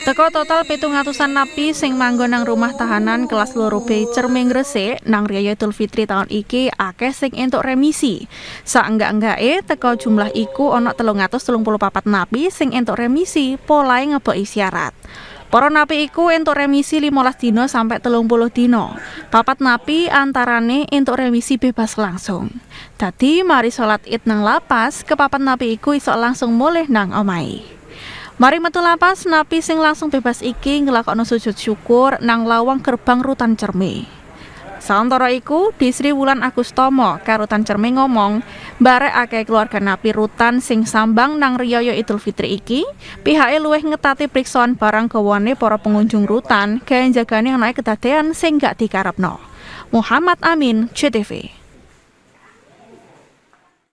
Teko total pitung atusan napi sing manggon nang rumah tahanan kelas loro B Cerming Gresik nang Riyaya Idul Fitri tahun iki akeh sing entuk remisi. enggak eh, teko jumlah iku telung puluh papat napi sing entuk remisi polai ngeboki isyarat. Poron napi iku entuk remisi 15 dino sampai puluh dino. Papat napi antarane entuk remisi bebas langsung. Tadi mari sholat Id nang lapas, papat napi iku iso langsung mulih nang omahe. Mari metu lapas napi sing langsung bebas iki ngelakono sujud syukur nang lawang gerbang rutan cermi. Santoro iku Disri Wulan Agustomo ke Rutan Cermi ngomong, ake keluarga napi rutan sing sambang nang riyoyo ya Idul Fitri iki, pihake luweh ngetati periksaan barang kewane para pengunjung rutan gawe jagane naik kedadean sing gak dikarepno. Muhammad Amin, CTV.